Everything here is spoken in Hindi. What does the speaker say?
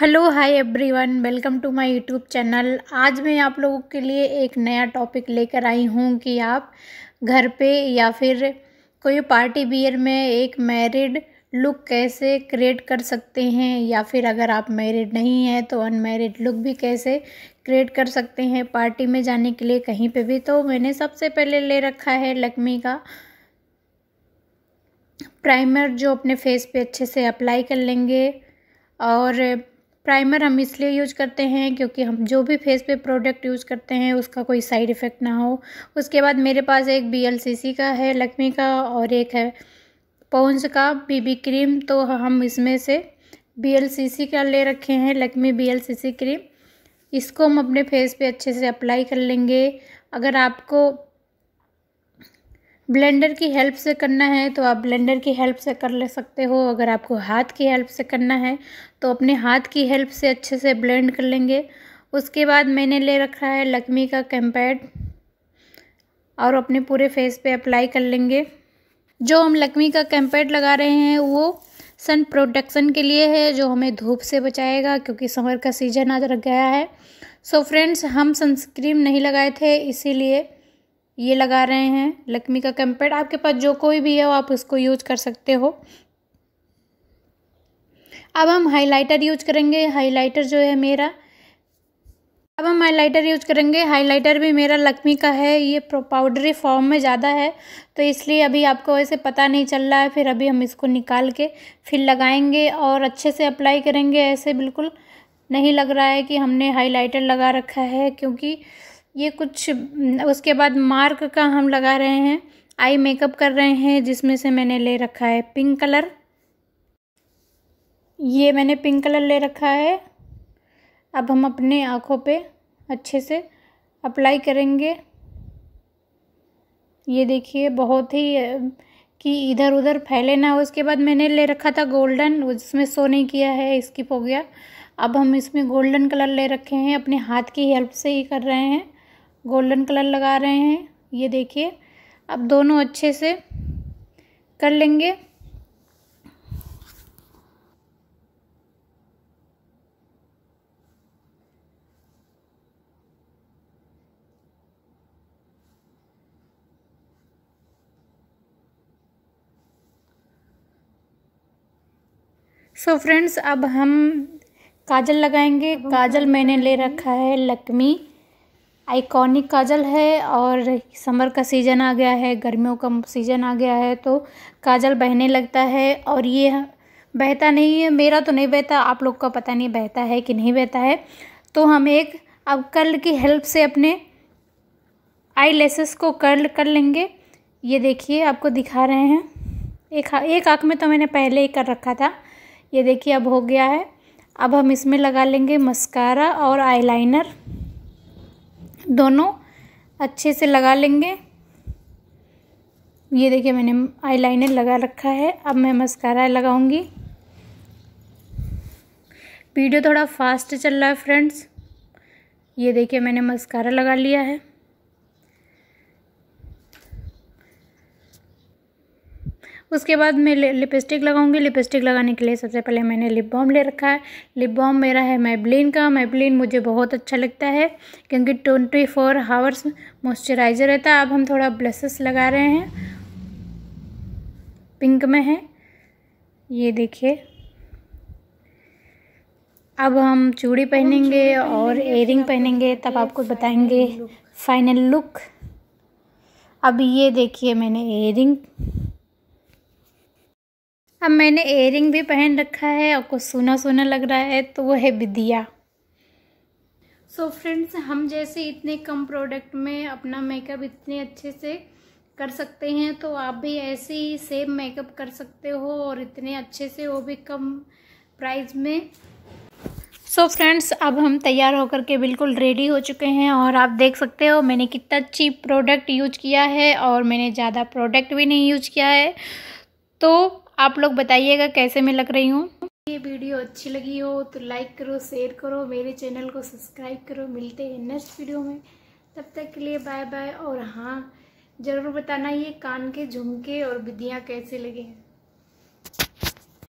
hello hi everyone welcome to my YouTube channel आज मैं आप लोगों के लिए एक नया टॉपिक लेकर आई हूँ कि आप घर पे या फिर कोई पार्टी बियर में एक मैरिड लुक कैसे क्रिएट कर सकते हैं या फिर अगर आप मैरिड नहीं हैं तो अनमैरिड लुक भी कैसे क्रिएट कर सकते हैं पार्टी में जाने के लिए कहीं पे भी तो मैंने सबसे पहले ले रखा है लकमी का प्राइमर जो अपने फेस पे अच्छे से अप्लाई कर लेंगे और प्राइमर हम इसलिए यूज करते हैं क्योंकि हम जो भी फेस पे प्रोडक्ट यूज़ करते हैं उसका कोई साइड इफ़ेक्ट ना हो उसके बाद मेरे पास एक बी का है लक्ष्मी का और एक है पौंस का बीबी क्रीम तो हम इसमें से बी का ले रखे हैं लक्ष्मी बी क्रीम इसको हम अपने फेस पे अच्छे से अप्लाई कर लेंगे अगर आपको ब्लेंडर की हेल्प से करना है तो आप ब्लेंडर की हेल्प से कर ले सकते हो अगर आपको हाथ की हेल्प से करना है तो अपने हाथ की हेल्प से अच्छे से ब्लेंड कर लेंगे उसके बाद मैंने ले रखा है लकमी का कैम्पैड और अपने पूरे फेस पे अप्लाई कर लेंगे जो हम लकमी का कैम्पैड लगा रहे हैं वो सन प्रोटेक्शन के लिए है जो हमें धूप से बचाएगा क्योंकि समर का सीजन आ गया है सो so फ्रेंड्स हम सनस्क्रीम नहीं लगाए थे इसीलिए ये लगा रहे हैं लक्मी का कैम्पेड आपके पास जो कोई भी है वो आप उसको यूज कर सकते हो अब हम हाइलाइटर यूज करेंगे हाइलाइटर जो है मेरा अब हम हाइलाइटर यूज करेंगे हाइलाइटर भी मेरा लक्मी का है ये पाउडरी फॉर्म में ज़्यादा है तो इसलिए अभी आपको वैसे पता नहीं चल रहा है फिर अभी हम इसको निकाल के फिर लगाएंगे और अच्छे से अप्लाई करेंगे ऐसे बिल्कुल नहीं लग रहा है कि हमने हाइलाइटर लगा रखा है क्योंकि ये कुछ उसके बाद मार्क का हम लगा रहे हैं आई मेकअप कर रहे हैं जिसमें से मैंने ले रखा है पिंक कलर ये मैंने पिंक कलर ले रखा है अब हम अपने आँखों पे अच्छे से अप्लाई करेंगे ये देखिए बहुत ही कि इधर उधर फैले ना हो उसके बाद मैंने ले रखा था गोल्डन उसमें सो नहीं किया है स्किप हो गया अब हम इसमें गोल्डन कलर ले रखे हैं अपने हाथ की हेल्प से ही कर रहे हैं गोल्डन कलर लगा रहे हैं ये देखिए अब दोनों अच्छे से कर लेंगे सो so फ्रेंड्स अब हम काजल लगाएंगे काजल मैंने ले रखा है लक्मी आइकॉनिक काजल है और समर का सीज़न आ गया है गर्मियों का सीज़न आ गया है तो काजल बहने लगता है और ये बहता नहीं है मेरा तो नहीं बहता आप लोग का पता नहीं बहता है कि नहीं बहता है तो हम एक अब कर्ल की हेल्प से अपने आई लेसेस को कर्ल कर लेंगे ये देखिए आपको दिखा रहे हैं एक एक आँख में तो मैंने पहले ही कर रखा था ये देखिए अब हो गया है अब हम इसमें लगा लेंगे मस्कारा और आईलाइनर दोनों अच्छे से लगा लेंगे ये देखिए मैंने आईलाइनर लगा रखा है अब मैं मस्कारा लगाऊंगी वीडियो थोड़ा फास्ट चल रहा है फ्रेंड्स ये देखिए मैंने मस्कारा लगा लिया है उसके बाद मैं लिपस्टिक लगाऊंगी लिपस्टिक लगाने के लिए सबसे पहले मैंने लिप बॉम ले रखा है लिप बॉम मेरा है मैबलिन का मैबलिन मुझे बहुत अच्छा लगता है क्योंकि ट्वेंटी फोर हावर्स मॉइस्चराइज़र रहता है अब हम थोड़ा ब्लसेस लगा रहे हैं पिंक में है ये देखिए अब हम चूड़ी पहनेंगे और एयरिंग पहनेंगे तब आपको बताएंगे फाइनल लुक अब ये देखिए मैंने एयरिंग अब मैंने एयर भी पहन रखा है और कुछ सोना सोना लग रहा है तो वो है बिदिया सो so फ्रेंड्स हम जैसे इतने कम प्रोडक्ट में अपना मेकअप इतने अच्छे से कर सकते हैं तो आप भी ऐसे ही सेम मेकअप कर सकते हो और इतने अच्छे से वो भी कम प्राइस में सो so फ्रेंड्स अब हम तैयार होकर के बिल्कुल रेडी हो चुके हैं और आप देख सकते हो मैंने कितना चीप प्रोडक्ट यूज किया है और मैंने ज़्यादा प्रोडक्ट भी नहीं यूज किया है तो आप लोग बताइएगा कैसे मैं लग रही हूँ ये वीडियो अच्छी लगी हो तो लाइक करो शेयर करो मेरे चैनल को सब्सक्राइब करो मिलते हैं नेक्स्ट वीडियो में तब तक के लिए बाय बाय और हाँ ज़रूर बताना ये कान के झुमके और विधियाँ कैसे लगे हैं